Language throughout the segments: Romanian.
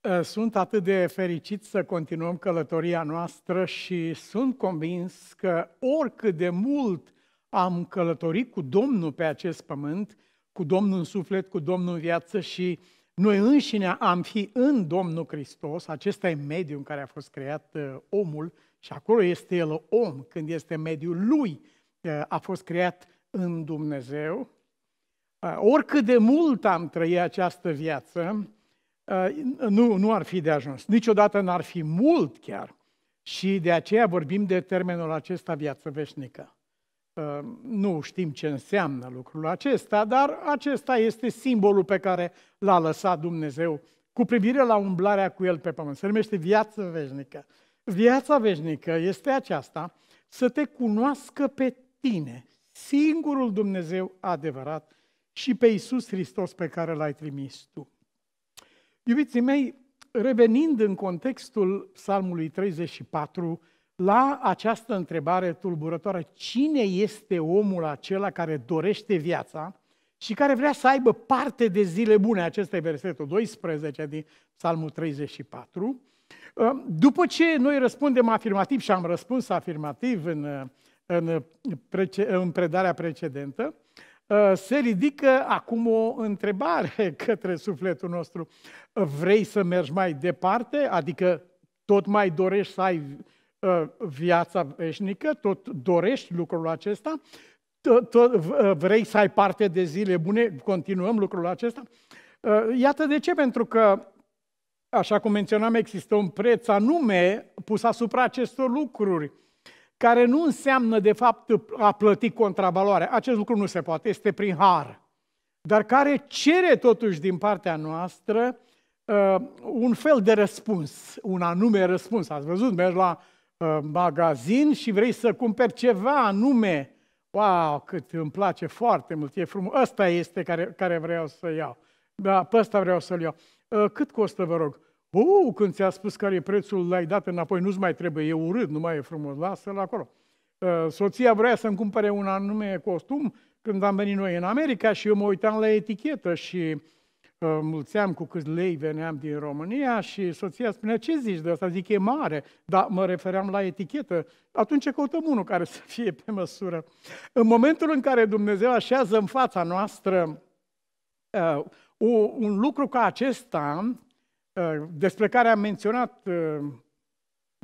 Eh, sunt atât de fericit să continuăm călătoria noastră și sunt convins că oricât de mult am călătorit cu Domnul pe acest pământ, cu Domnul în suflet, cu Domnul în viață și noi înșine am fi în Domnul Hristos, acesta e mediul în care a fost creat eh, omul și acolo este el om, când este mediul lui, eh, a fost creat în Dumnezeu. Oricât de mult am trăit această viață, Uh, nu, nu ar fi de ajuns. Niciodată n-ar fi mult chiar. Și de aceea vorbim de termenul acesta viață veșnică. Uh, nu știm ce înseamnă lucrul acesta, dar acesta este simbolul pe care l-a lăsat Dumnezeu cu privire la umblarea cu El pe pământ. Se numește viață veșnică. Viața veșnică este aceasta, să te cunoască pe tine, singurul Dumnezeu adevărat și pe Isus Hristos pe care l-ai trimis tu. Iubiții mei, revenind în contextul Psalmului 34, la această întrebare tulburătoare, cine este omul acela care dorește viața și care vrea să aibă parte de zile bune? Acesta e versetul 12 din Psalmul 34. Uh, după ce noi răspundem afirmativ și am răspuns afirmativ în, uh, în, uh, în predarea precedentă, Uh, se ridică acum o întrebare către sufletul nostru. Vrei să mergi mai departe? Adică tot mai dorești să ai uh, viața veșnică? Tot dorești lucrul acesta? Uh, vrei să ai parte de zile bune? Continuăm lucrul acesta? Iată de ce, pentru că, așa cum menționam, există un preț anume pus asupra acestor lucruri care nu înseamnă de fapt a plăti contravaloare. Acest lucru nu se poate, este prin har. Dar care cere totuși din partea noastră uh, un fel de răspuns, un anume răspuns. Ați văzut, mergi la uh, magazin și vrei să cumperi ceva anume. Wow, cât îmi place foarte mult, e frumos. Ăsta este care, care vreau să iau. Da, pe ăsta vreau să-l iau. Uh, cât costă, vă rog? Uuu, când ți-a spus care e prețul, l-ai dat înapoi, nu-ți mai trebuie, e urât, nu mai e frumos, lasă-l acolo. Uh, soția vrea să-mi cumpere un anume costum când am venit noi în America și eu mă uitam la etichetă și uh, mulțeam cu câți lei veneam din România și soția spunea, ce zici de asta? Zic, e mare, dar mă refeream la etichetă. Atunci căutăm unul care să fie pe măsură. În momentul în care Dumnezeu așează în fața noastră uh, un lucru ca acesta, Uh, despre care am menționat, uh,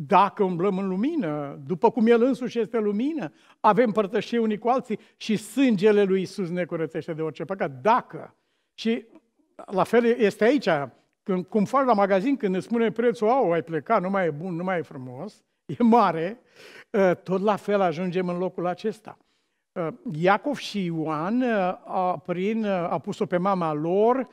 dacă umblăm în lumină, după cum El însuși este lumină, avem părtășie unii cu alții și sângele lui Isus ne curățește de orice păcat. Dacă. Și la fel este aici, când, cum faci la magazin, când îți spune prețul, au, ai plecat, nu mai e bun, nu mai e frumos, e mare, uh, tot la fel ajungem în locul acesta. Iacov și Ioan, a, prin, a pus-o pe mama lor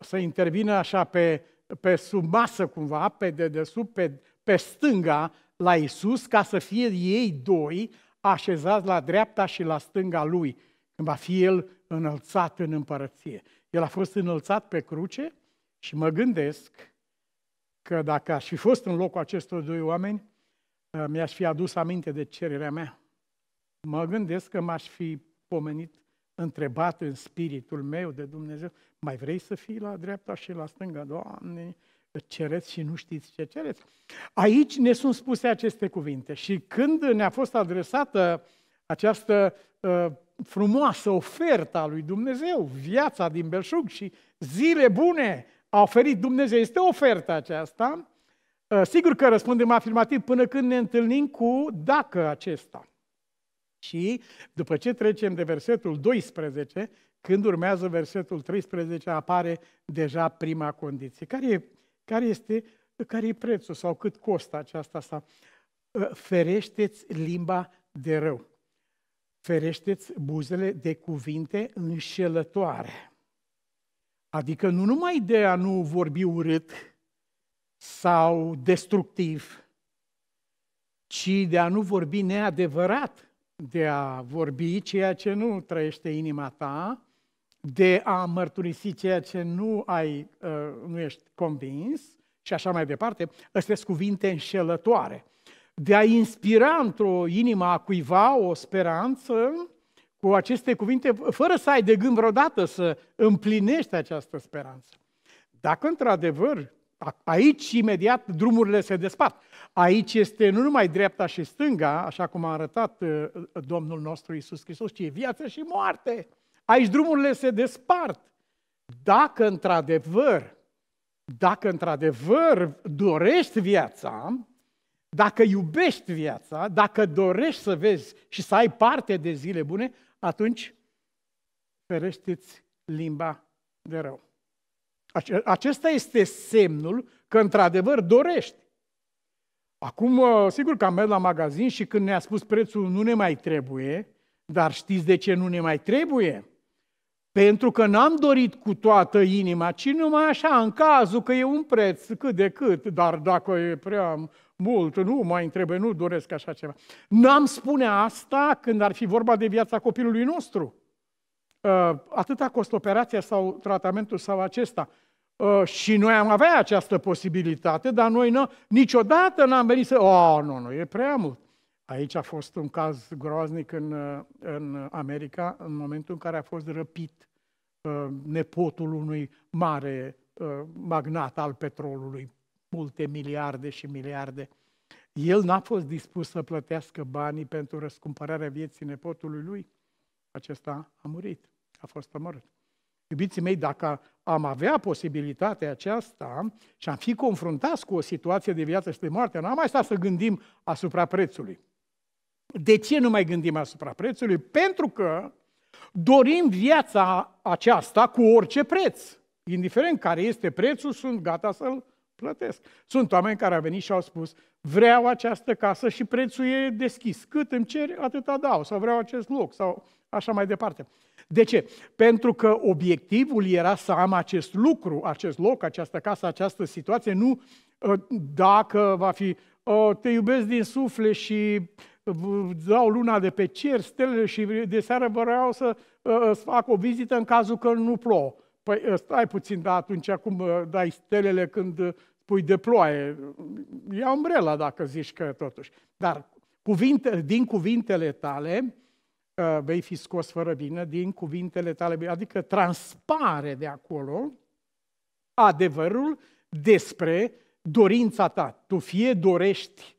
să intervină așa pe pe sub masă cumva, pe dedesubt, pe, pe stânga la Isus, ca să fie ei doi așezați la dreapta și la stânga lui, când va fi el înălțat în împărăție. El a fost înălțat pe cruce și mă gândesc că dacă aș fi fost în locul acestor doi oameni, ă, mi-aș fi adus aminte de cererea mea. Mă gândesc că m-aș fi pomenit întrebat în spiritul meu de Dumnezeu, mai vrei să fii la dreapta și la stânga? Doamne, cereți și nu știți ce cereți. Aici ne sunt spuse aceste cuvinte și când ne-a fost adresată această uh, frumoasă ofertă a lui Dumnezeu, viața din belșug și zile bune a oferit Dumnezeu, este oferta aceasta, uh, sigur că răspundem afirmativ până când ne întâlnim cu dacă acesta. Și după ce trecem de versetul 12, când urmează versetul 13, apare deja prima condiție. Care, e, care este care e prețul sau cât costă aceasta asta? Ă, ferește limba de rău. ferește buzele de cuvinte înșelătoare. Adică nu numai de a nu vorbi urât sau destructiv, ci de a nu vorbi neadevărat, de a vorbi ceea ce nu trăiește inima ta, de a mărturisi ceea ce nu, ai, uh, nu ești convins și așa mai departe, astea sunt cuvinte înșelătoare. De a inspira într-o inimă a cuiva o speranță cu aceste cuvinte, fără să ai de gând vreodată să împlinești această speranță. Dacă într-adevăr, aici imediat drumurile se despart. Aici este nu numai dreapta și stânga, așa cum a arătat uh, Domnul nostru Isus Hristos, ci e viață și moarte. Aici drumurile se despart. Dacă într-adevăr, dacă într-adevăr dorești viața, dacă iubești viața, dacă dorești să vezi și să ai parte de zile bune, atunci ferește-ți limba de rău. Acesta este semnul că într-adevăr dorești. Acum, uh, sigur că am mers la magazin și când ne-a spus prețul nu ne mai trebuie, dar știți de ce nu ne mai trebuie? Pentru că n-am dorit cu toată inima, ci numai așa, în cazul că e un preț cât de cât, dar dacă e prea mult, nu mai întrebe, nu doresc așa ceva. N-am spune asta când ar fi vorba de viața copilului nostru. Uh, atâta costă operația sau tratamentul sau acesta. Uh, și noi am avea această posibilitate, dar noi nu, niciodată n-am venit să... Oh, nu, nu, e prea mult. Aici a fost un caz groaznic în, în America, în momentul în care a fost răpit uh, nepotul unui mare uh, magnat al petrolului, multe miliarde și miliarde. El n-a fost dispus să plătească banii pentru răscumpărarea vieții nepotului lui. Acesta a murit, a fost omorât. Iubiții mei, dacă am avea posibilitatea aceasta și am fi confruntați cu o situație de viață și de moarte, n-am mai stat să gândim asupra prețului. De ce nu mai gândim asupra prețului? Pentru că dorim viața aceasta cu orice preț. Indiferent care este prețul, sunt gata să-l plătesc. Sunt oameni care au venit și au spus, vreau această casă și prețul e deschis. Cât îmi ceri, atâta dau. Sau vreau acest loc, sau așa mai departe. De ce? Pentru că obiectivul era să am acest lucru, acest loc, această casă, această situație, nu ă, dacă va fi ă, te iubesc din suflet și dau luna de pe cer, stelele și de seară vreau să îți uh, uh, fac o vizită în cazul că nu plouă. Păi uh, stai puțin, dar atunci acum dai stelele când pui de ploaie. Ia umbrela dacă zici că totuși. Dar cuvinte, din cuvintele tale vei fi scos fără vină, din cuvintele tale, adică transpare de acolo adevărul despre dorința ta. Tu fie dorești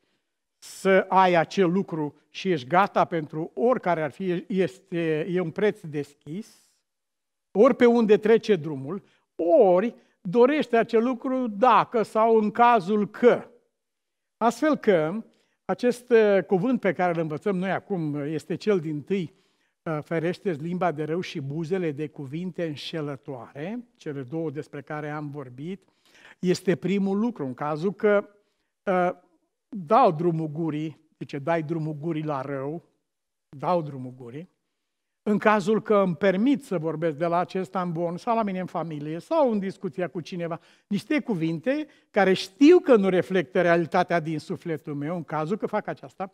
să ai acel lucru și ești gata pentru oricare ar fi, este, e un preț deschis, ori pe unde trece drumul, ori dorește acel lucru dacă sau în cazul că. Astfel că acest uh, cuvânt pe care îl învățăm noi acum este cel din tâi, uh, ferește limba de rău și buzele de cuvinte înșelătoare, cele două despre care am vorbit, este primul lucru, în cazul că uh, dau drumul gurii, zice, dai drumul gurii la rău, dau drumul gurii, în cazul că îmi permit să vorbesc de la acesta în bon sau la mine în familie sau în discuția cu cineva, niște cuvinte care știu că nu reflectă realitatea din sufletul meu, în cazul că fac aceasta,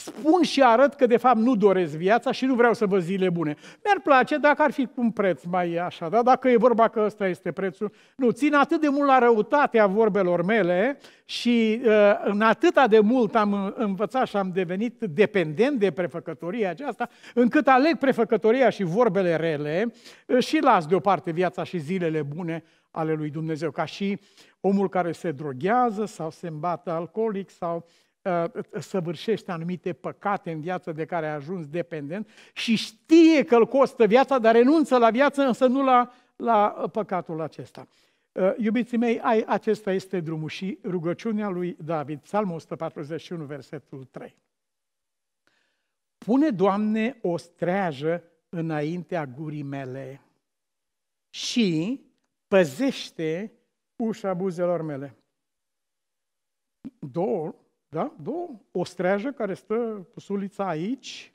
spun și arăt că de fapt nu doresc viața și nu vreau să vă zile bune. Mi-ar place dacă ar fi un preț mai așa, da? dacă e vorba că ăsta este prețul. Nu, țin atât de mult la răutatea vorbelor mele și uh, în atâta de mult am învățat și am devenit dependent de prefăcătoria aceasta, încât aleg prefăcătoria și vorbele rele ă, și las deoparte viața și zilele bune ale lui Dumnezeu, ca și omul care se droghează sau se îmbată alcoolic sau uh, Ă, ă, săvârșește anumite păcate în viață de care a ajuns dependent și știe că îl costă viața, dar renunță la viață, însă nu la, la ă, păcatul acesta. Iubiții mei, acesta este drumul și rugăciunea lui David, Psalmul 141, versetul 3. Pune, Doamne, o streajă înaintea gurii mele și păzește ușa buzelor mele. Două da? Două. Da? O streajă care stă cu sulița aici,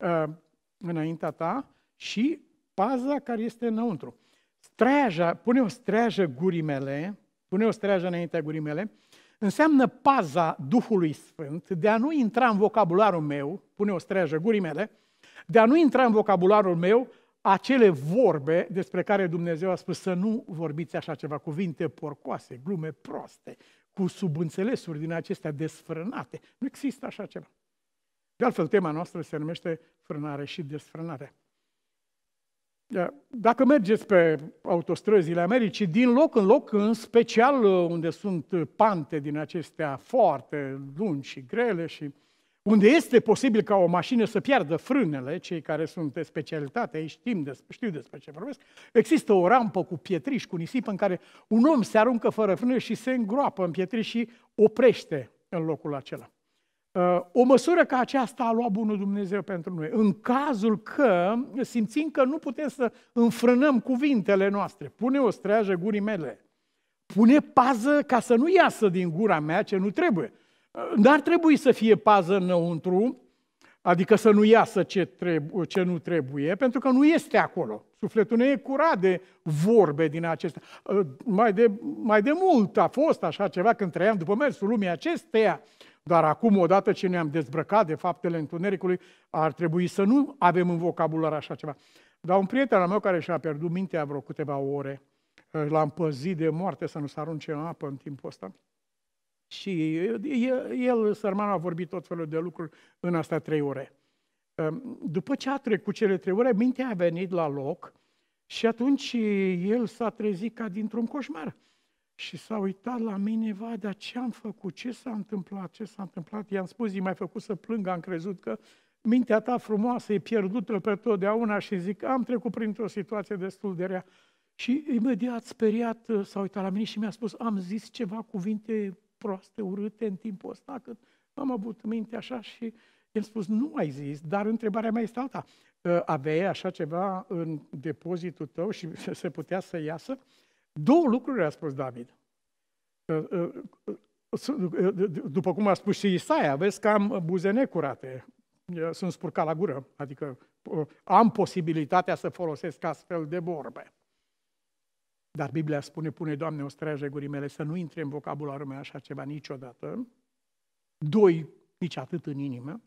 ă, înaintea ta, și paza care este înăuntru. Streaja, pune o streajă gurii mele, pune o streajă înaintea gurii mele, înseamnă paza Duhului Sfânt de a nu intra în vocabularul meu, pune o streajă gurii mele, de a nu intra în vocabularul meu acele vorbe despre care Dumnezeu a spus să nu vorbiți așa ceva, cuvinte porcoase, glume proaste, cu subînțelesuri din acestea desfrânate. Nu există așa ceva. De altfel, tema noastră se numește frânare și desfrânare. Da, dacă mergeți pe autostrăzile Americii, din loc în loc, în special uh, unde sunt pante din acestea foarte lungi și grele și unde este posibil ca o mașină să piardă frânele, cei care sunt de specialitate, ei știm de, știu despre ce vorbesc, există o rampă cu pietriș, cu nisip, în care un om se aruncă fără frâne și se îngroapă în pietriș și oprește în locul acela. Uh, o măsură ca aceasta a luat Bunul Dumnezeu pentru noi, în cazul că simțim că nu putem să înfrânăm cuvintele noastre. Pune o streajă gurii mele, pune pază ca să nu iasă din gura mea ce nu trebuie N-ar trebui să fie pază înăuntru, adică să nu iasă ce, trebu- ce nu trebuie, pentru că nu este acolo. Sufletul nu e curat de vorbe din acestea. Ă, mai de, mai de mult a fost așa ceva când trăiam după mersul lumii acesteia, dar acum, odată ce ne-am dezbrăcat de faptele întunericului, ar trebui să nu avem în vocabular așa ceva. Dar un prieten al meu care și-a pierdut mintea vreo câteva ore, ă, l-am păzit de moarte să nu se arunce în apă în timpul ăsta, și el, el sărmanul, a vorbit tot felul de lucruri în asta trei ore. Ehm, după ce a trecut cele trei ore, mintea a venit la loc și atunci el s-a trezit ca dintr-un coșmar. Și s-a uitat la mine, va, dar ce am făcut, ce s-a întâmplat, ce s-a întâmplat? I-am spus, i mai făcut să plângă am crezut că mintea ta frumoasă e pierdută pe totdeauna și zic, am trecut printr-o situație destul de rea. Și imediat, speriat, s-a uitat la mine și mi-a spus, am zis ceva cuvinte proaste, urâte în timpul ăsta, cât am avut minte așa și el spus, nu ai zis, dar întrebarea mea este alta. Aveai așa ceva în depozitul tău și se putea să iasă? Două lucruri a spus David. Ă, ă, ă, după cum a spus și Isaia, vezi că am buzene curate, sunt spurcat la gură, adică am posibilitatea să folosesc astfel de vorbe. Dar Biblia spune, pune, Doamne, o streajă gurii mele, să nu intre în vocabularul meu așa ceva niciodată. Doi, nici atât în inimă.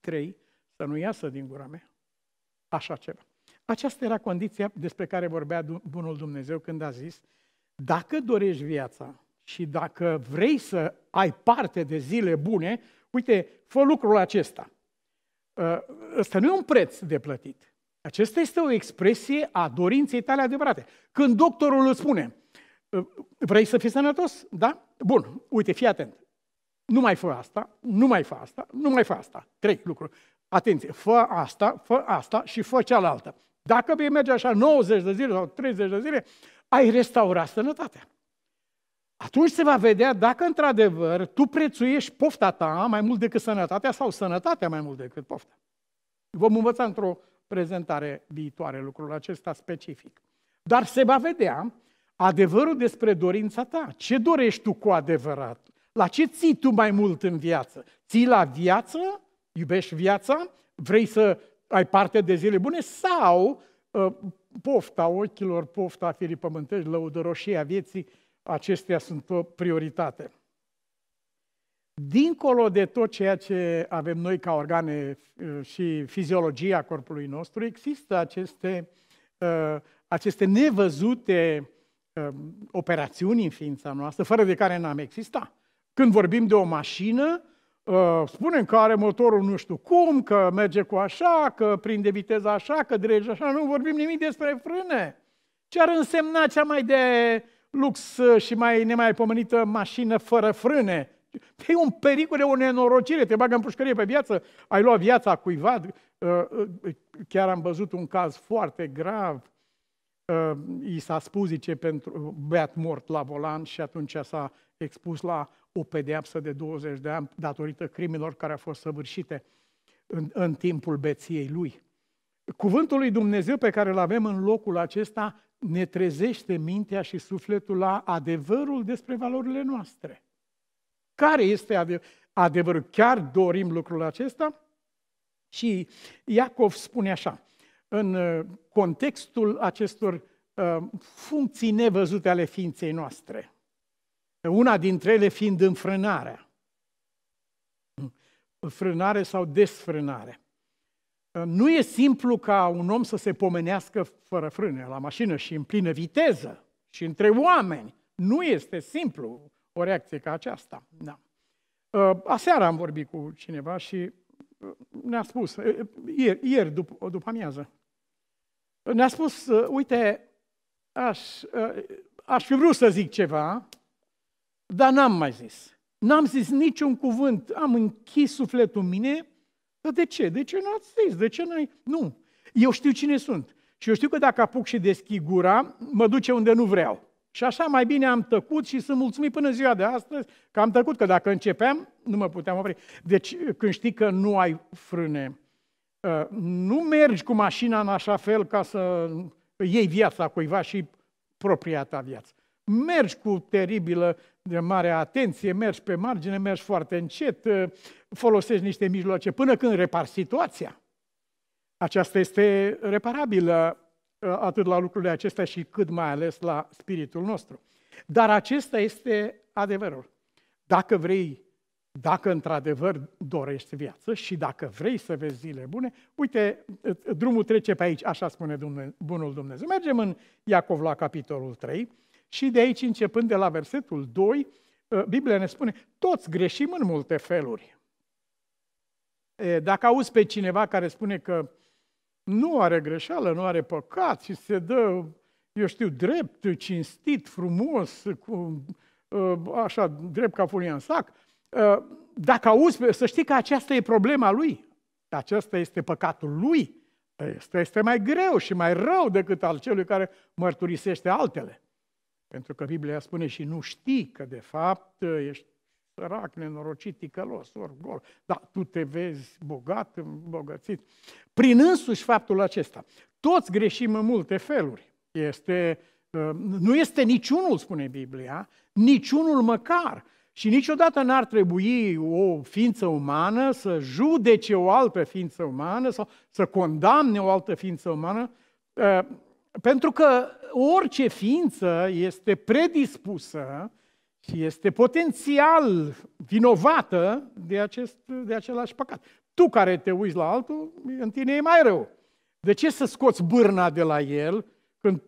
Trei, să nu iasă din gura mea așa ceva. Aceasta era condiția despre care vorbea Bunul Dumnezeu când a zis, dacă dorești viața și dacă vrei să ai parte de zile bune, uite, fă lucrul acesta. Ă, ăsta nu e un preț de plătit. Acesta este o expresie a dorinței tale adevărate. Când doctorul îți spune, ă, vrei să fii sănătos? Da? Bun, uite, fii atent. Nu mai fă asta, nu mai fă asta, nu mai fă asta. Trei lucruri. Atenție, fă asta, fă asta și fă cealaltă. Dacă vei merge așa 90 de zile sau 30 de zile, ai restaura sănătatea. Atunci se va vedea dacă într-adevăr tu prețuiești pofta ta mai mult decât sănătatea sau sănătatea mai mult decât pofta. Vom învăța într-o prezentare viitoare lucrul acesta specific. Dar se va vedea adevărul despre dorința ta. Ce dorești tu cu adevărat? La ce ții tu mai mult în viață? Ții la viață? Iubești viața? Vrei să ai parte de zile bune? Sau uh, pofta ochilor, pofta firii pământești, lăudăroșia vieții, acestea sunt o prioritate dincolo de tot ceea ce avem noi ca organe uh, și fiziologia corpului nostru, există aceste, uh, aceste nevăzute uh, operațiuni în ființa noastră, fără de care n-am exista. Când vorbim de o mașină, spunem că are motorul nu știu cum, că merge cu așa, că prinde viteza așa, că drege așa, nu vorbim nimic despre frâne. Ce ar însemna cea mai de lux și mai nemaipomenită mașină fără frâne? Te un pericol, e o nenorocire, te bagă în pușcărie pe viață, ai luat viața cuiva. Uh, uh, chiar am văzut un caz foarte grav, uh, i s-a spus, zice, pentru beat mort la volan și atunci s-a expus la o pedeapsă de 20 de ani datorită crimelor care au fost săvârșite în, în timpul beției lui. Cuvântul lui Dumnezeu pe care îl avem în locul acesta ne trezește mintea și sufletul la adevărul despre valorile noastre. Care este adevărul? Chiar dorim lucrul acesta? Și Iacov spune așa, în uh, contextul acestor uh, funcții nevăzute ale ființei noastre, una dintre ele fiind înfrânarea, frânare sau desfrânare. Uh, nu e simplu ca un om să se pomenească fără frâne la mașină și în plină viteză și între oameni. Nu este simplu o reacție ca aceasta. Da. Ă, aseară am vorbit cu cineva și ă, ne-a spus, ă, ieri, ieri după, după amiază, ne-a spus, uite, aș, aș fi vrut să zic ceva, dar n-am mai zis. N-am zis niciun cuvânt, am închis sufletul în mine, dar de ce? De ce n-ați zis? De ce n-ai? Nu, eu știu cine sunt. Și eu știu că dacă apuc și deschid gura, mă duce unde nu vreau. Și așa mai bine am tăcut și sunt mulțumit până ziua de astăzi că am tăcut, că dacă începeam, nu mă puteam opri. Deci când știi că nu ai frâne, ă, nu mergi cu mașina în așa fel ca să iei viața cuiva și propria ta viață. Mergi cu teribilă de mare atenție, mergi pe margine, mergi foarte încet, ă, folosești niște mijloace până când repar situația. Aceasta este reparabilă Ă, atât la lucrurile acestea și cât mai ales la spiritul nostru. Dar acesta este adevărul. Dacă vrei, dacă într-adevăr dorești viață și dacă vrei să vezi zile bune, uite, ă, ă, drumul trece pe aici, așa spune bunul Dumnezeu. Mergem în Iacov la capitolul 3 și de aici, începând de la versetul 2, Biblia ne spune, toți greșim în multe feluri. Dacă auzi pe cineva care spune că uh, nu are greșeală, nu are păcat și se dă, eu știu, drept, cinstit, frumos, cu, uh, așa, drept ca furia în sac, uh, dacă auzi, să știi că aceasta e problema lui. Aceasta este păcatul lui. Asta este mai greu și mai rău decât al celui care mărturisește altele. Pentru că Biblia spune și nu știi că de fapt ești sărac, nenorocit, ticălos, ori gol, dar tu te vezi bogat, îmbogățit. Prin însuși faptul acesta, toți greșim în multe feluri. Este, ă, nu este niciunul, spune Biblia, niciunul măcar. Și niciodată n-ar trebui o ființă umană să judece o altă ființă umană sau să condamne o altă ființă umană, ă, pentru că orice ființă este predispusă și este potențial vinovată de, acest, de același păcat. Tu care te uiți la altul, în tine e mai rău. De ce să scoți bârna de la el când,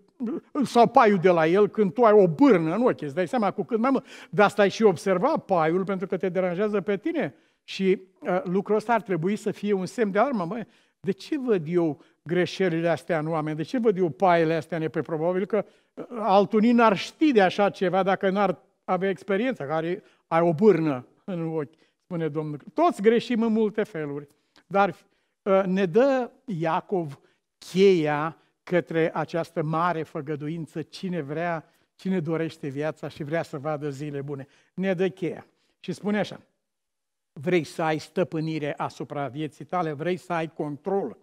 sau paiul de la el când tu ai o bârnă în ochi? Îți dai seama cu cât mai mult. De asta ai și observat paiul pentru că te deranjează pe tine. Și uh, lucrul ăsta ar trebui să fie un semn de alarmă. Mă, de ce văd eu greșelile astea în oameni? De ce văd eu paiele astea în ei? Probabil că uh, altul n-ar ști de așa ceva dacă n-ar avea experiența, care ai o bârnă în ochi, spune Domnul. Toți greșim în multe feluri, dar uh, ne dă Iacov cheia către această mare făgăduință, cine vrea, cine dorește viața și vrea să vadă zile bune. Ne dă cheia și spune așa, vrei să ai stăpânire asupra vieții tale, vrei să ai control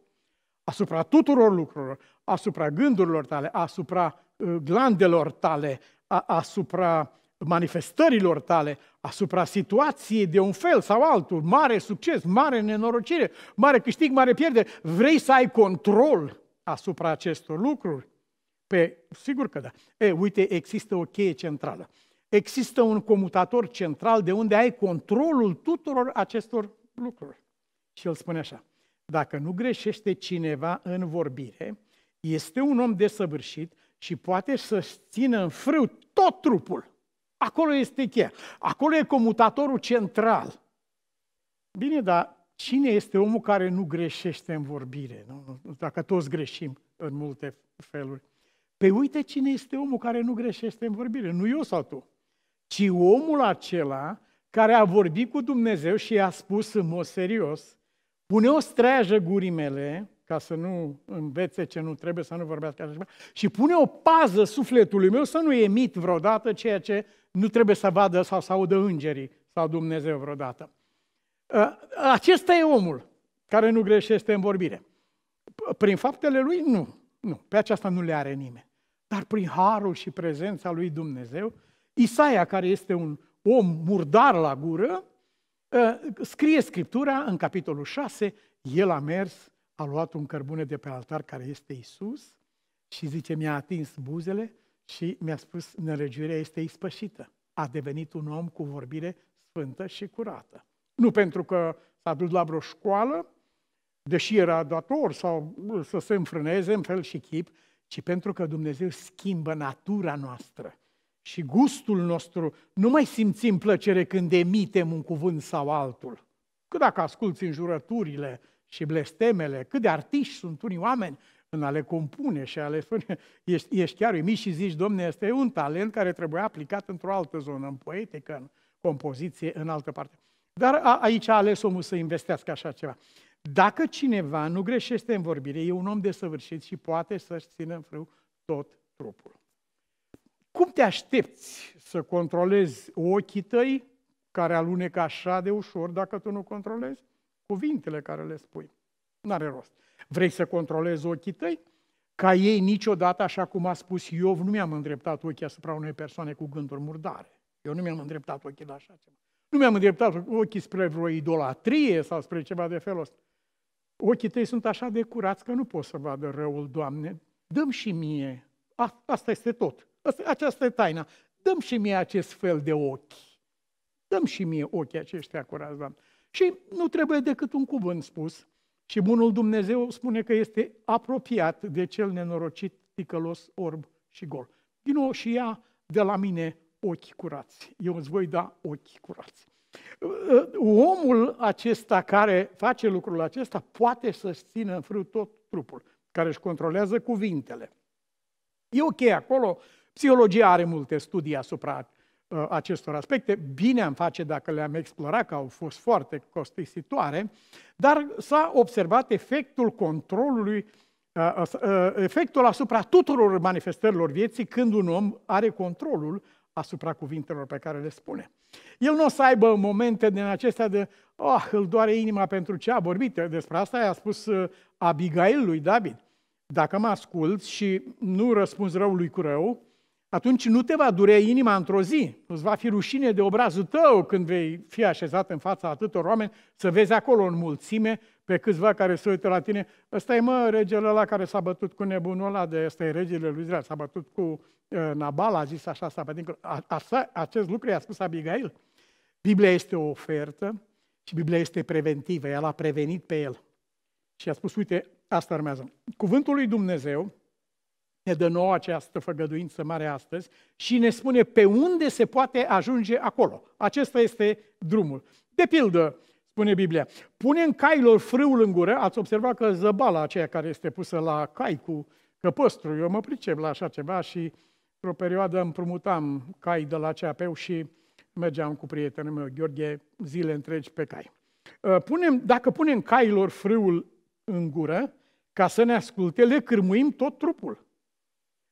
asupra tuturor lucrurilor, asupra gândurilor tale, asupra uh, glandelor tale, asupra manifestărilor tale asupra situației de un fel sau altul, mare succes, mare nenorocire, mare câștig, mare pierdere, vrei să ai control asupra acestor lucruri? Pe, sigur că da. E, uite, există o cheie centrală. Există un comutator central de unde ai controlul tuturor acestor lucruri. Și el spune așa, dacă nu greșește cineva în vorbire, este un om desăvârșit și poate să țină în frâu tot trupul Acolo este cheia. Acolo e comutatorul central. Bine, dar cine este omul care nu greșește în vorbire? Nu? Dacă toți greșim în multe feluri. Pe păi uite cine este omul care nu greșește în vorbire, nu eu sau tu, ci omul acela care a vorbit cu Dumnezeu și i-a spus în mod serios, pune o streajă gurii mele, ca să nu învețe ce nu trebuie, să nu vorbească așa ceva, și pune o pază sufletului meu să nu emit vreodată ceea ce nu trebuie să vadă sau să audă îngerii sau Dumnezeu vreodată. Acesta e omul care nu greșește în vorbire. Prin faptele lui, nu. Nu, pe aceasta nu le are nimeni. Dar prin harul și prezența lui Dumnezeu, Isaia, care este un om murdar la gură, scrie Scriptura în capitolul 6, el a mers a luat un cărbune de pe altar care este Isus și zice, mi-a atins buzele și mi-a spus, nărăgirea este ispășită. A devenit un om cu vorbire sfântă și curată. Nu pentru că s-a dus la vreo școală, deși era dator sau să se înfrâneze în fel și chip, ci pentru că Dumnezeu schimbă natura noastră și gustul nostru. Nu mai simțim plăcere când emitem un cuvânt sau altul. Că dacă asculți înjurăturile, și blestemele, cât de artiști sunt unii oameni în a le compune și a le spune, ești, ești chiar uimit și zici, domne, este un talent care trebuie aplicat într-o altă zonă, în poetică, în compoziție, în altă parte. Dar a, aici a ales omul să investească așa ceva. Dacă cineva nu greșește în vorbire, e un om de săvârșit și poate să-și țină în frâu tot trupul. Cum te aștepți să controlezi ochii tăi, care alunecă așa de ușor dacă tu nu controlezi? cuvintele care le spui. N-are rost. Vrei să controlezi ochii tăi? Ca ei niciodată, așa cum a spus Iov, nu mi-am îndreptat ochii asupra unei persoane cu gânduri murdare. Eu nu mi-am îndreptat ochii la așa ceva. Nu mi-am îndreptat ochii spre vreo idolatrie sau spre ceva de felul ăsta. Ochii tăi sunt așa de curați că nu pot să vadă răul, Doamne. Dăm și mie. A, asta este tot. Asta, aceasta e taina. Dăm și mie acest fel de ochi. Dăm și mie ochii aceștia curați, Doamne. Și nu trebuie decât un cuvânt spus. Și bunul Dumnezeu spune că este apropiat de cel nenorocit, ticălos, orb și gol. Din nou, și ea de la mine ochi curați. Eu îți voi da ochi curați. Uh, uh, omul acesta care face lucrul acesta poate să-și țină în frâu tot trupul, care își controlează cuvintele. E ok acolo, psihologia are multe studii asupra Uh, acestor aspecte. Bine am face dacă le-am explorat, că au fost foarte costisitoare, dar s-a observat efectul controlului, uh, uh, efectul asupra tuturor manifestărilor vieții când un om are controlul asupra cuvintelor pe care le spune. El nu o să aibă momente din acestea de, oh, îl doare inima pentru ce a vorbit. Despre asta i-a spus Abigail lui David. Dacă mă asculți și nu răspunzi răului cu rău, atunci nu te va durea inima într-o zi. nu va fi rușine de obrazul tău când vei fi așezat în fața atâtor oameni, să vezi acolo în mulțime pe câțiva care se uită la tine. Ăsta e, mă, regele ăla care s-a bătut cu nebunul ăla, de ăsta e regele lui Israel, s-a bătut cu e, ă, Nabal, a zis așa, s-a bătut. acest lucru i-a spus Abigail. Biblia este o ofertă și Biblia este preventivă, ea l-a prevenit pe el. Și a spus, uite, asta urmează. Cuvântul lui Dumnezeu, ne dă nouă această făgăduință mare astăzi și ne spune pe unde se poate ajunge acolo. Acesta este drumul. De pildă, spune Biblia, pune în cailor frâul în gură, ați observat că zăbala aceea care este pusă la cai cu căpăstru, eu mă pricep la așa ceva și într-o perioadă împrumutam cai de la CAP și mergeam cu prietenul meu, Gheorghe, zile întregi pe cai. Uh, punem, dacă punem cailor frâul în gură, ca să ne asculte, le cârmuim tot trupul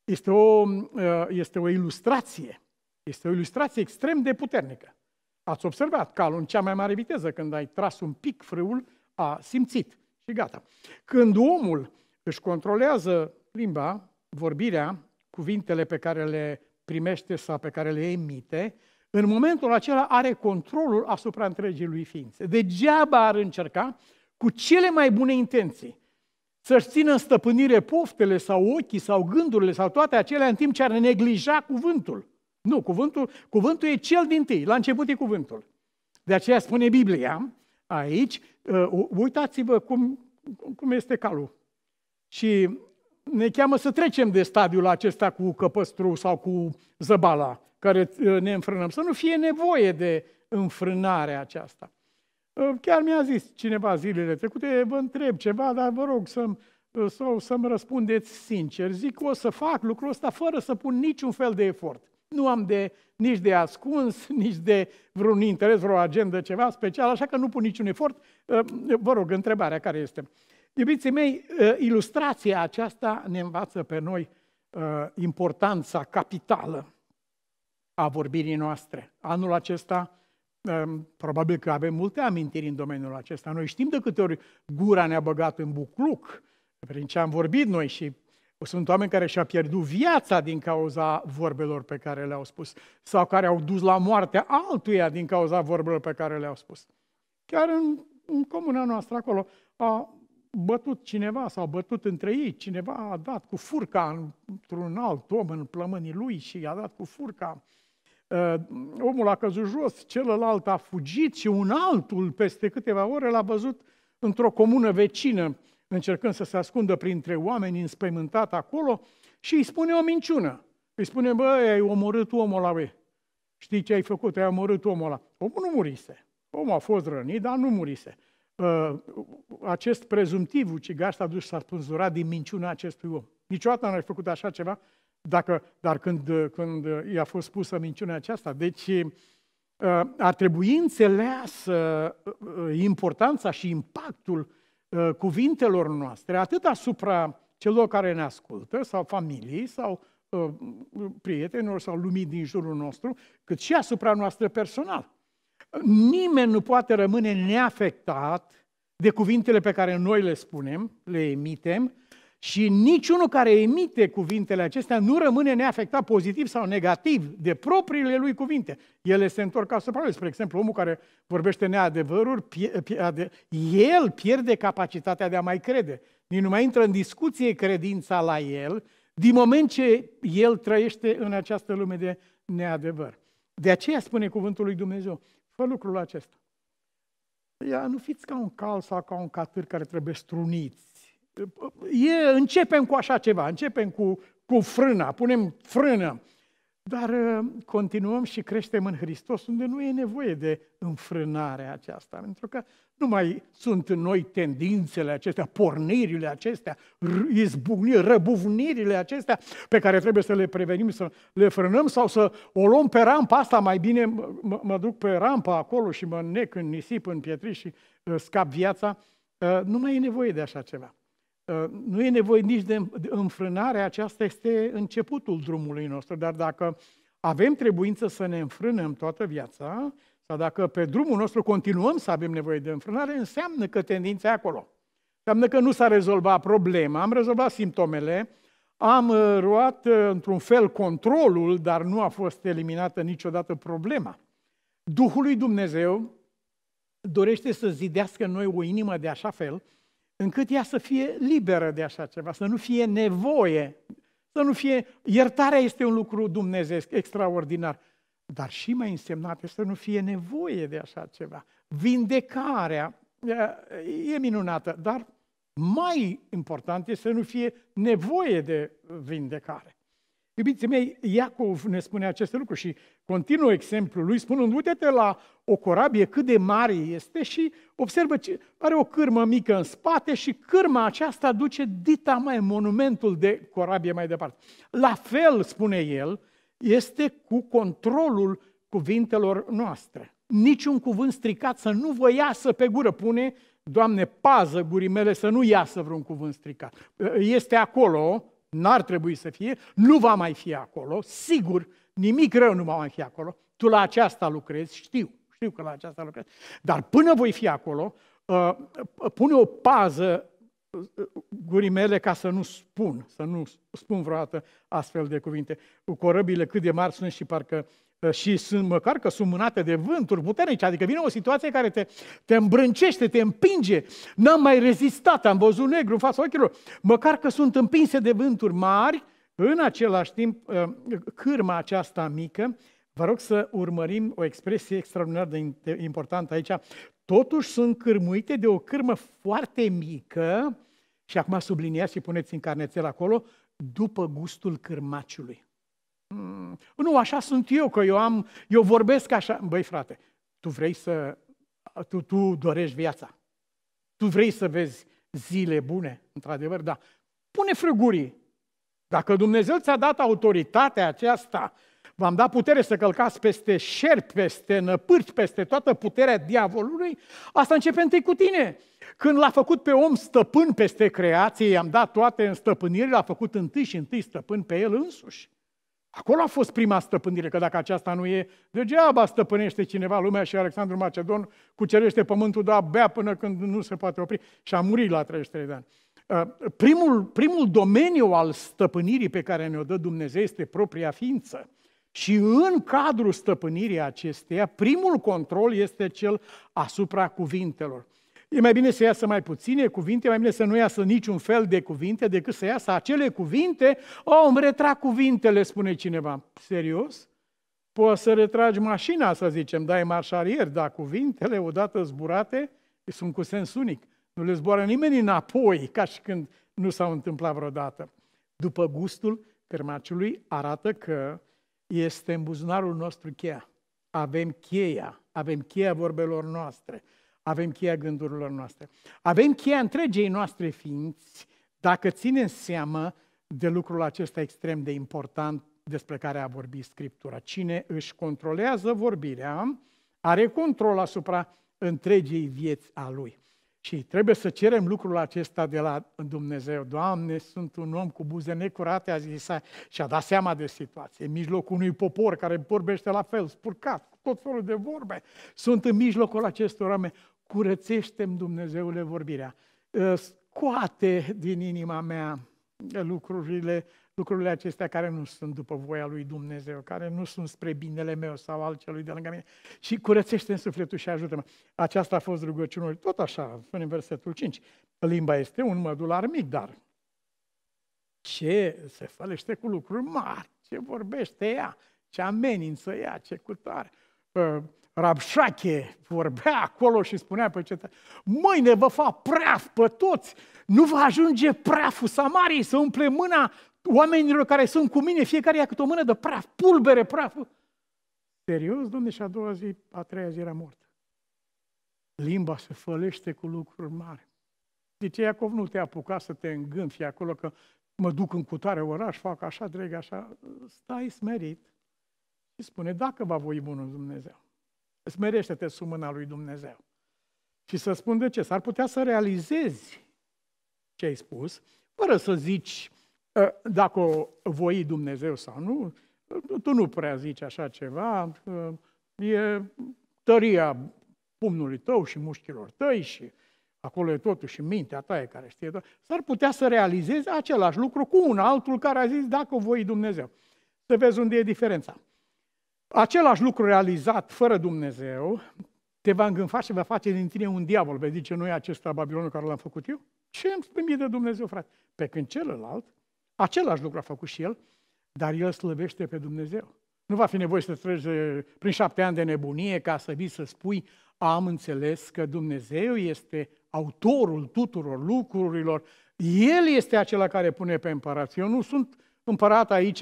este o, uh, este o ilustrație, este o ilustrație extrem de puternică. Ați observat, calul în cea mai mare viteză, când ai tras un pic frâul, a simțit și gata. Când omul își controlează limba, vorbirea, cuvintele pe care le primește sau pe care le emite, în momentul acela are controlul asupra întregii lui ființe. Degeaba ar încerca cu cele mai bune intenții să-și țină în stăpânire poftele sau ochii sau gândurile sau toate acelea în timp ce ar neglija cuvântul. Nu, cuvântul, cuvântul e cel din tâi, la început e cuvântul. De aceea spune Biblia aici, uh, uitați-vă cum, cum este calul. Și ne cheamă să trecem de stadiul acesta cu căpăstru sau cu zăbala care uh, ne înfrânăm, să nu fie nevoie de înfrânarea aceasta. Ă, chiar mi-a zis cineva zilele trecute, vă întreb ceva, dar vă rog să-mi, ă, sau să-mi răspundeți sincer. Zic, o să fac lucrul ăsta fără să pun niciun fel de efort. Nu am de, nici de ascuns, nici de vreun interes, vreo agendă, ceva special, așa că nu pun niciun efort. Ă, vă rog, întrebarea care este. Iubiții mei, ilustrația aceasta ne învață pe noi importanța capitală a vorbirii noastre. Anul acesta Ehm, probabil că avem multe amintiri în domeniul acesta. Noi știm de câte ori gura ne-a băgat în bucluc, prin ce am vorbit noi și sunt oameni care și au pierdut viața din cauza vorbelor pe care le-au spus sau care au dus la moartea altuia din cauza vorbelor pe care le-au spus. Chiar în, în comuna noastră acolo a bătut cineva, s-au bătut între ei, cineva a dat cu furca într-un alt om în plămânii lui și i-a dat cu furca. Uh, omul a căzut jos, celălalt a fugit și un altul, peste câteva ore, l-a văzut într-o comună vecină, încercând să se ascundă printre oameni, înspăimântat acolo, și îi spune o minciună. Îi spune, bă, ai omorât omul ăla, bă. Știi ce ai făcut? Ai omorât omul ăla. Omul nu murise. Omul a fost rănit, dar nu murise. Uh, acest prezumtiv ucigaș s-a dus și s-a spânzurat din minciuna acestui om. Niciodată n-ai făcut așa ceva dacă, dar când, când i-a fost pusă minciunea aceasta, deci ă, ar trebui înțeleasă ă, importanța și impactul ă, cuvintelor noastre, atât asupra celor care ne ascultă, sau familiei, sau prietenilor, sau lumii din jurul nostru, cât și asupra noastră personal. Nimeni nu poate rămâne neafectat de cuvintele pe care noi le spunem, le emitem, și niciunul care emite cuvintele acestea nu rămâne neafectat pozitiv sau negativ de propriile lui cuvinte. Ele se întorc asupra lui. Spre exemplu, omul care vorbește neadevăruri, el pierde capacitatea de a mai crede. Nici nu mai intră în discuție credința la el, din moment ce el trăiește în această lume de neadevăr. De aceea spune cuvântul lui Dumnezeu, fă lucrul acesta. Ia, nu fiți ca un cal sau ca un catâr care trebuie struniți E, începem cu așa ceva, începem cu, cu frâna, punem frână, dar uh, continuăm și creștem în Hristos unde nu e nevoie de înfrânarea aceasta, pentru că nu mai sunt în noi tendințele acestea, pornirile acestea, izbucnirile, răbuvnirile acestea pe care trebuie să le prevenim, să le frânăm sau să o luăm pe rampa asta, mai bine mă, mă duc pe rampa acolo și mă nec în nisip, în pietri și uh, scap viața. Uh, nu mai e nevoie de așa ceva. Ă, nu e nevoie nici de înfrânare, aceasta este începutul drumului nostru, dar dacă avem trebuință să ne înfrânăm toată viața, sau dacă pe drumul nostru continuăm să avem nevoie de înfrânare, înseamnă că tendința e acolo. Înseamnă că nu s-a rezolvat problema, am rezolvat simptomele, am luat ă, ă, într-un fel controlul, dar nu a fost eliminată niciodată problema. Duhul lui Dumnezeu dorește să zidească în noi o inimă de așa fel – încât ea să fie liberă de așa ceva, să nu fie nevoie, să nu fie... Iertarea este un lucru dumnezeesc, extraordinar, dar și mai însemnat este să nu fie nevoie de așa ceva. Vindecarea e minunată, dar mai important este să nu fie nevoie de vindecare. Iubiții mei, Iacov ne spune aceste lucruri și continuă exemplul lui, spunând, uite-te la o corabie cât de mare este și observă, ce, are o cârmă mică în spate și cârma aceasta duce dita mai monumentul de corabie mai departe. La fel, spune el, este cu controlul cuvintelor noastre. Niciun cuvânt stricat să nu vă iasă pe gură. Pune, Doamne, pază gurii mele să nu iasă vreun cuvânt stricat. Este acolo, n-ar trebui să fie, nu va mai fi acolo, sigur, nimic rău nu va mai fi acolo, tu la aceasta lucrezi, știu, știu că la aceasta lucrezi, dar până voi fi acolo, ă, ă, pune o pază ă, gurii mele ca să nu spun, să nu spun vreodată astfel de cuvinte. Cu corăbile cât de mari sunt și parcă uh, și sunt, măcar că sunt mânate de vânturi puternice, adică vine o situație care te, te îmbrâncește, te împinge, n-am mai rezistat, am văzut negru în fața ochilor, măcar că sunt împinse de vânturi mari, în același timp, ă, cârma aceasta mică, vă rog să urmărim o expresie extraordinar de importantă aici, totuși sunt cârmuite de o cârmă foarte mică, și acum subliniați și puneți în carnețel acolo, după gustul cârmaciului. Mm, nu, așa sunt eu, că eu, am, eu vorbesc așa. Băi, frate, tu vrei să... Tu, tu dorești viața. Tu vrei să vezi zile bune, într-adevăr, da. Pune frăgurii. Dacă Dumnezeu ți-a dat autoritatea aceasta, v-am dat putere să călcați peste șerpi, peste năpârci, peste toată puterea diavolului, asta începe întâi cu tine. Când l-a făcut pe om stăpân peste creație, i-am dat toate în stăpânire, l-a făcut întâi și întâi stăpân pe el însuși. Acolo a fost prima stăpânire, că dacă aceasta nu e, degeaba stăpânește cineva lumea și Alexandru Macedon cucerește pământul, dar bea până când nu se poate opri și a murit la 33 de ani. Uh, primul, primul domeniu al stăpânirii pe care ne-o dă Dumnezeu este propria ființă. Și în cadrul stăpânirii acesteia, primul control este cel asupra cuvintelor. E mai bine să iasă mai puține cuvinte, mai bine să nu iasă niciun fel de cuvinte, decât să iasă acele cuvinte. O, oh, îmi retrag cuvintele, spune cineva. Serios? Poți să retragi mașina, să zicem, dai marșarier, dar cuvintele, odată zburate, sunt cu sens unic. Nu le zboară nimeni înapoi, ca și când nu s-au întâmplat vreodată. După gustul cărmaciului, arată că este în buzunarul nostru cheia. Avem cheia, avem cheia vorbelor noastre avem cheia gândurilor noastre. Avem cheia întregei noastre ființi dacă ținem seamă de lucrul acesta extrem de important despre care a vorbit Scriptura. Cine își controlează vorbirea, are control asupra întregii vieți a lui. Și trebuie să cerem lucrul acesta de la Dumnezeu. Doamne, sunt un om cu buze necurate, a zis și a dat seama de situație. În mijlocul unui popor care vorbește la fel, spurcat, cu tot felul de vorbe. Sunt în mijlocul acestor oameni curățește-mi Dumnezeule vorbirea, ă, scoate din inima mea lucrurile, lucrurile acestea care nu sunt după voia lui Dumnezeu, care nu sunt spre binele meu sau al celui de lângă mine și curățește în sufletul și ajută-mă. Aceasta a fost rugăciunea lui, tot așa, spune în versetul 5. Limba este un mădular mic, dar ce se fălește cu lucruri mari, ce vorbește ea, ce amenință ea, ce cutare. Ă, Rabșache vorbea acolo și spunea pe cetă, mâine vă fac praf pe toți, nu vă ajunge praful Samariei să umple mâna oamenilor care sunt cu mine, fiecare ia câte o mână de praf, pulbere praf. Serios, domne, și a doua zi, a treia zi era mort. Limba se fălește cu lucruri mari. Zice, Iacov, nu te apuca să te îngânfi acolo că mă duc în cutare oraș, fac așa, dreg, așa. Stai smerit și spune, dacă va voi bunul Dumnezeu. Smerește-te sub mâna lui Dumnezeu. Și să spun de ce. S-ar putea să realizezi ce ai spus, fără să zici ă, dacă o voi Dumnezeu sau nu. Tu nu prea zici așa ceva. Ă, e tăria pumnului tău și mușchilor tăi și acolo e totul și mintea ta e care știe tot. S-ar putea să realizezi același lucru cu un altul care a zis dacă voi Dumnezeu. Să vezi unde e diferența. Același lucru realizat fără Dumnezeu te va îngânfa și va face din tine un diavol. Vei zice, nu e acesta Babilonul care l-am făcut eu? Ce îmi spune de Dumnezeu, frate? Pe când celălalt, același lucru a făcut și el, dar el slăvește pe Dumnezeu. Nu va fi nevoie să treci prin șapte ani de nebunie ca să vii să spui am înțeles că Dumnezeu este autorul tuturor lucrurilor. El este acela care pune pe împărat. Eu nu sunt împărat aici,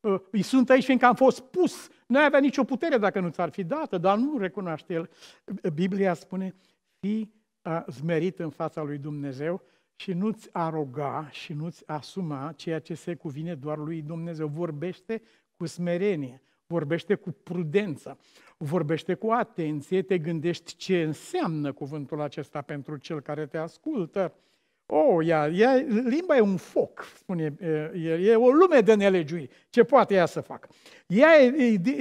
îi uh, sunt aici fiindcă am fost pus nu ai avea nicio putere dacă nu ți-ar fi dată, dar nu recunoaște el. Biblia spune, fi zmerit în fața lui Dumnezeu și nu-ți aroga și nu-ți asuma ceea ce se cuvine doar lui Dumnezeu. Vorbește cu smerenie, vorbește cu prudență, vorbește cu atenție, te gândești ce înseamnă cuvântul acesta pentru cel care te ascultă Oh, ea, ea, limba e un foc, spune el, e o lume de nelegiuiri. Ce poate ea să facă? Ea,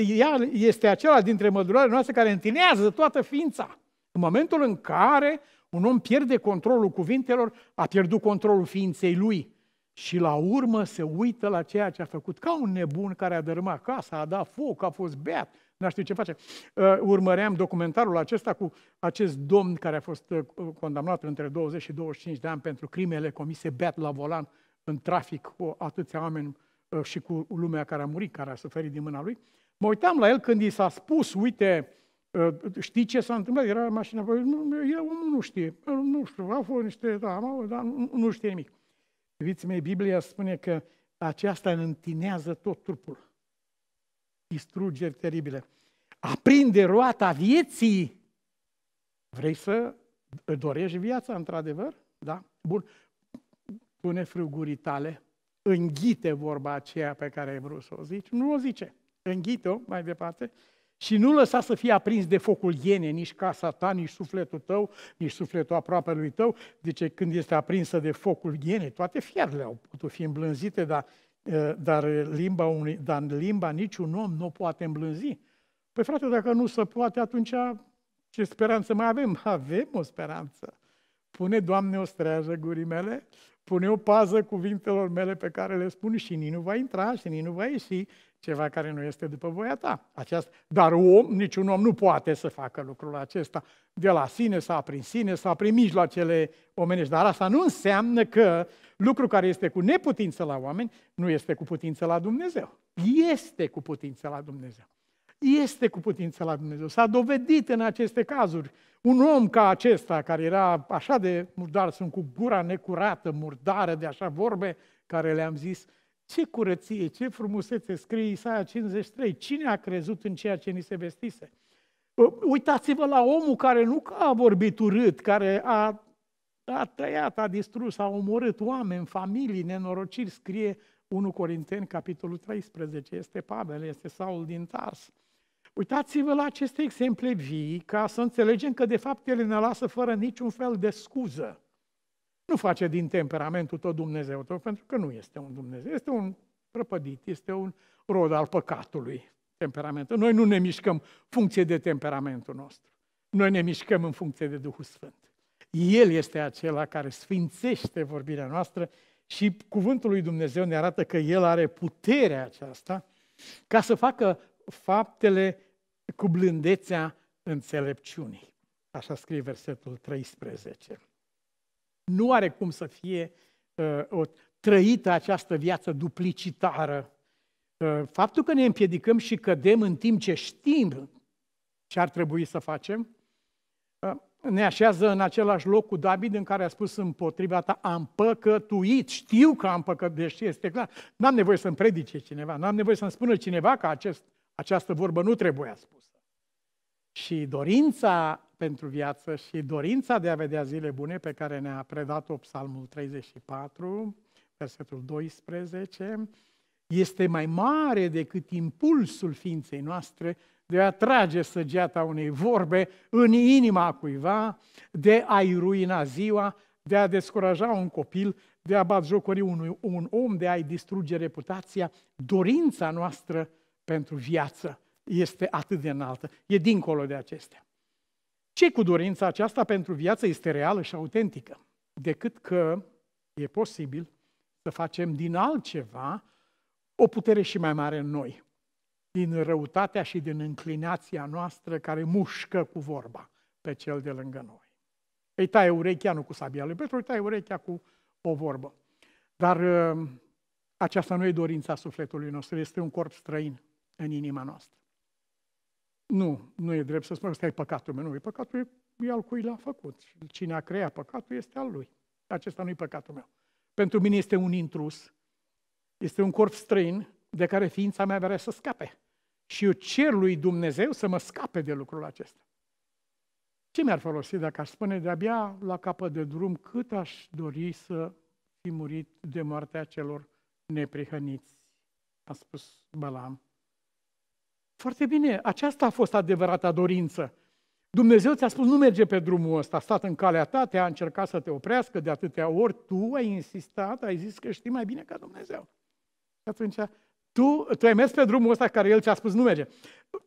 ea este acela dintre mădurile noastre care întinează toată ființa. În momentul în care un om pierde controlul cuvintelor, a pierdut controlul ființei lui. Și la urmă se uită la ceea ce a făcut, ca un nebun care a dărâmat casa, a dat foc, a fost beat, n-ar ce face. Ă, urmăream documentarul acesta cu acest domn care a fost ă, condamnat între 20 și 25 de ani pentru crimele comise beat la volan în trafic cu atâția oameni ă, și cu lumea care a murit, care a suferit din mâna lui. Mă uitam la el când i s-a spus, uite, știi ce s-a întâmplat? Era mașina, păi, nu, eu nu știe, nu știu, au fost niște, da, dar nu știe nimic. Viți mei, Biblia spune că aceasta întinează tot trupul distrugeri teribile. Aprinde roata vieții. Vrei să dorești viața, într-adevăr? Da? Bun. Pune frâugurii tale. Înghite vorba aceea pe care ai vrut să o zici. Nu o zice. Înghite-o mai departe. Și nu lăsa să fie aprins de focul iene, nici casa ta, nici sufletul tău, nici sufletul aproape lui tău. Deci când este aprinsă de focul iene, toate fiarele au putut fi îmblânzite, dar Eh, dar limba, unui, dar limba niciun om nu poate îmblânzi. Păi frate, dacă nu se poate, atunci ce speranță mai avem? Avem o speranță. Pune, Doamne, o strează gurii mele, pune o pază cuvintelor mele pe care le spun și nici nu va intra și nici nu va ieși ceva care nu este după voia ta. Aceasta. Dar om, niciun om nu poate să facă lucrul acesta de la sine sau prin sine sau prin mijloacele omenești. Dar asta nu înseamnă că Lucru care este cu neputință la oameni, nu este cu putință la Dumnezeu. Este cu putință la Dumnezeu. Este cu putință la Dumnezeu. S-a dovedit în aceste cazuri un om ca acesta, care era așa de murdar, sunt cu gura necurată, murdară de așa vorbe care le-am zis, ce curăție, ce frumusețe scrie Isaia 53. Cine a crezut în ceea ce ni se vestise? Uitați-vă la omul care nu a vorbit urât, care a a tăiat, a distrus, a omorât oameni, familii, nenorociri, scrie 1 Corinteni, capitolul 13. Este Pavel, este Saul din Tars. Uitați-vă la aceste exemple vii ca să înțelegem că de fapt ele ne lasă fără niciun fel de scuză. Nu face din temperamentul tot Dumnezeu tău, pentru că nu este un Dumnezeu, este un prăpădit, este un rod al păcatului, temperamentul. Noi nu ne mișcăm funcție de temperamentul nostru. Noi ne mișcăm în funcție de Duhul Sfânt. El este acela care sfințește vorbirea noastră și cuvântul lui Dumnezeu ne arată că El are puterea aceasta ca să facă faptele cu blândețea înțelepciunii. Așa scrie versetul 13. Nu are cum să fie uh, o trăită această viață duplicitară. Uh, faptul că ne împiedicăm și cădem în timp ce știm ce ar trebui să facem, uh, ne așează în același loc cu David în care a spus împotriva ta, am păcătuit, știu că am păcătuit, deși este clar. N-am nevoie să-mi predice cineva, n-am nevoie să-mi spună cineva că acest, această vorbă nu trebuia spusă. Și dorința pentru viață și dorința de a vedea zile bune pe care ne-a predat-o Psalmul 34, versetul 12, este mai mare decât impulsul ființei noastre de a trage săgeata unei vorbe în inima cuiva, de a-i ruina ziua, de a descuraja un copil, de a jocuri un, un om, de a-i distruge reputația. Dorința noastră pentru viață este atât de înaltă, e dincolo de acestea. Ce cu dorința aceasta pentru viață este reală și autentică? Decât că e posibil să facem din altceva o putere și mai mare în noi din răutatea și din înclinația noastră care mușcă cu vorba pe cel de lângă noi. Îi taie urechea, nu cu sabia lui Petru, îi taie urechea cu o vorbă. Dar uh, aceasta nu e dorința sufletului nostru, este un corp străin în inima noastră. Nu, nu e drept să spun că ăsta e păcatul meu. Nu, e păcatul e, e al cui l-a făcut. Cine a creat păcatul este al lui. Acesta nu e păcatul meu. Pentru mine este un intrus, este un corp străin de care ființa mea vrea să scape. Și eu cer lui Dumnezeu să mă scape de lucrul acesta. Ce mi-ar folosi dacă aș spune de-abia la capăt de drum cât aș dori să fi murit de moartea celor neprihăniți? A spus Balam. Foarte bine, aceasta a fost adevărata dorință. Dumnezeu ți-a spus, nu merge pe drumul ăsta, a stat în calea ta, te-a încercat să te oprească de atâtea ori, tu ai insistat, ai zis că știi mai bine ca Dumnezeu. Și atunci tu, tu ai mers pe drumul ăsta care el ți-a spus nu merge.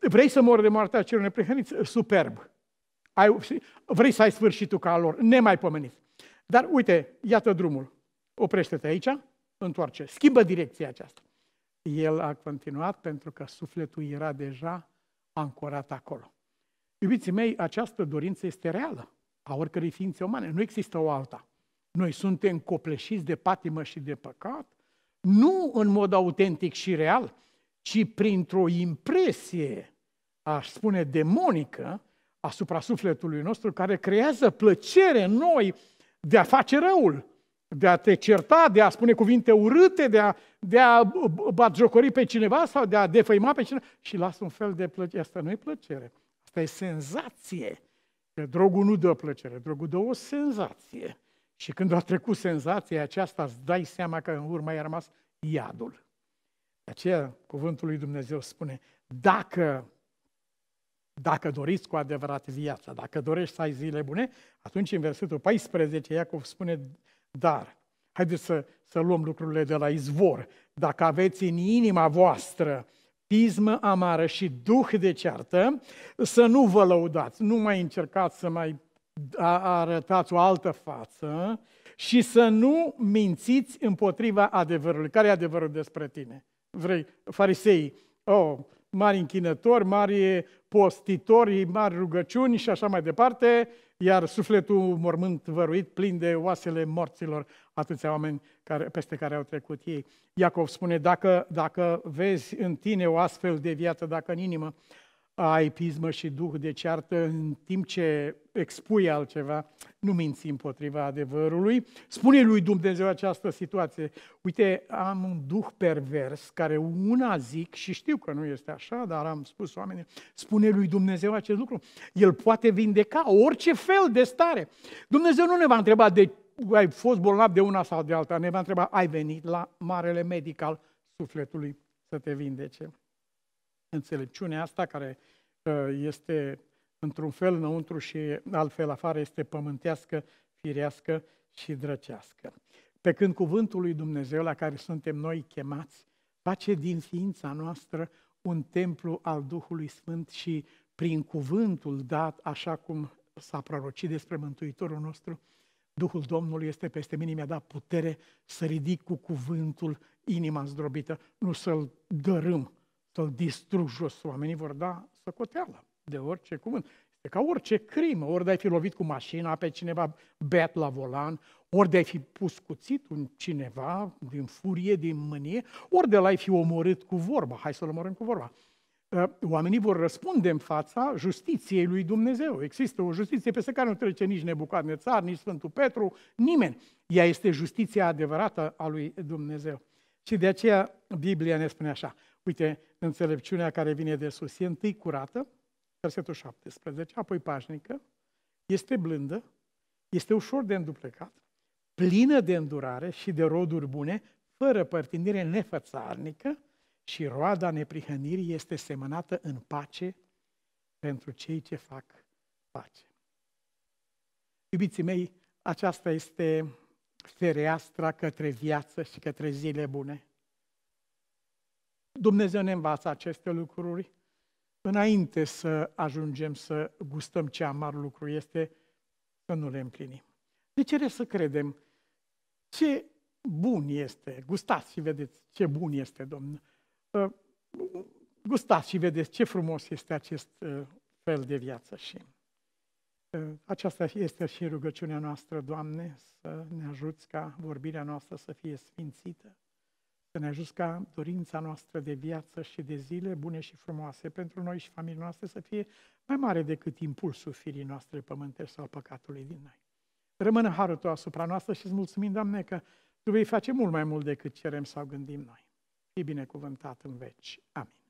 Vrei să mori de moartea celor neprihăniți? Superb. Ai, vrei să ai sfârșitul ca al lor, nemaipomenit. Dar uite, iată drumul. Oprește-te aici, întoarce, schimbă direcția aceasta. El a continuat pentru că sufletul era deja ancorat acolo. Iubiții mei, această dorință este reală a oricărei ființe umane. Nu există o alta. Noi suntem copleșiți de patimă și de păcat, nu în mod autentic și real, ci printr-o impresie, aș spune, demonică asupra sufletului nostru, care creează plăcere în noi de a face răul, de a te certa, de a spune cuvinte urâte, de a, de a batjocori pe cineva sau de a defăima pe cineva și lasă un fel de plăcere. Asta nu e plăcere, asta e senzație. Că drogul nu dă plăcere, drogul dă o senzație. Și când a trecut senzația aceasta, îți dai seama că în urmă ai rămas iadul. De aceea, cuvântul lui Dumnezeu spune, dacă, dacă doriți cu adevărat viața, dacă dorești să ai zile bune, atunci în versetul 14 Iacov spune, dar, haideți să, să luăm lucrurile de la izvor, dacă aveți în inima voastră pismă amară și duh de ceartă, să nu vă lăudați, nu mai încercați să mai arătați o altă față și să nu mințiți împotriva adevărului. Care e adevărul despre tine? Vrei, farisei, oh, mari închinători, mari postitori, mari rugăciuni și așa mai departe, iar sufletul mormânt văruit plin de oasele morților, atâția oameni care, peste care au trecut ei. Iacov spune, dacă, dacă vezi în tine o astfel de viață, dacă în inimă ai pismă și duh de ceartă în timp ce expui altceva, nu minți împotriva adevărului. Spune lui Dumnezeu această situație. Uite, am un duh pervers care una zic și știu că nu este așa, dar am spus oamenii, spune lui Dumnezeu acest lucru. El poate vindeca orice fel de stare. Dumnezeu nu ne va întreba de ai fost bolnav de una sau de alta, ne va întreba, ai venit la marele medical sufletului să te vindece înțelepciunea asta care ă, este într-un fel înăuntru și altfel afară, este pământească, firească și drăcească. Pe când cuvântul lui Dumnezeu la care suntem noi chemați face din ființa noastră un templu al Duhului Sfânt și prin cuvântul dat, așa cum s-a prorocit despre Mântuitorul nostru, Duhul Domnului este peste mine, mi-a dat putere să ridic cu cuvântul inima zdrobită, nu să-l dărâm să-l distrug jos. Oamenii vor da socoteală de orice cuvânt. Este ca orice crimă. Ori de-ai fi lovit cu mașina pe cineva beat la volan, ori de-ai fi pus cuțit un cineva din furie, din mânie, ori de l-ai fi omorât cu vorba. Hai să-l omorâm cu vorba. Ă, oamenii vor răspunde în fața justiției lui Dumnezeu. Există o justiție peste care nu trece nici Nebucadnețar, nici Sfântul Petru, nimeni. Ea este justiția adevărată a lui Dumnezeu. Și de aceea Biblia ne spune așa, Uite, înțelepciunea care vine de sus e întâi curată, versetul 17, apoi pașnică, este blândă, este ușor de înduplecat, plină de îndurare și de roduri bune, fără părtinire nefățarnică și roada neprihănirii este semănată în pace pentru cei ce fac pace. Iubiții mei, aceasta este fereastra către viață și către zile bune. Dumnezeu ne învață aceste lucruri înainte să ajungem să gustăm ce amar lucru este să nu le împlinim. De ce trebuie să credem ce bun este? Gustați și vedeți ce bun este, Domnul. Ă, gustați și vedeți ce frumos este acest ă, fel de viață și ă, aceasta este și rugăciunea noastră, Doamne, să ne ajuți ca vorbirea noastră să fie sfințită să ne ajut ca dorința noastră de viață și de zile bune și frumoase pentru noi și familia noastră să fie mai mare decât impulsul firii noastre pământești sau păcatului din noi. Rămână harul tău asupra noastră și îți mulțumim, Doamne, că Tu vei face mult mai mult decât cerem sau gândim noi. Fii binecuvântat în veci. Amin.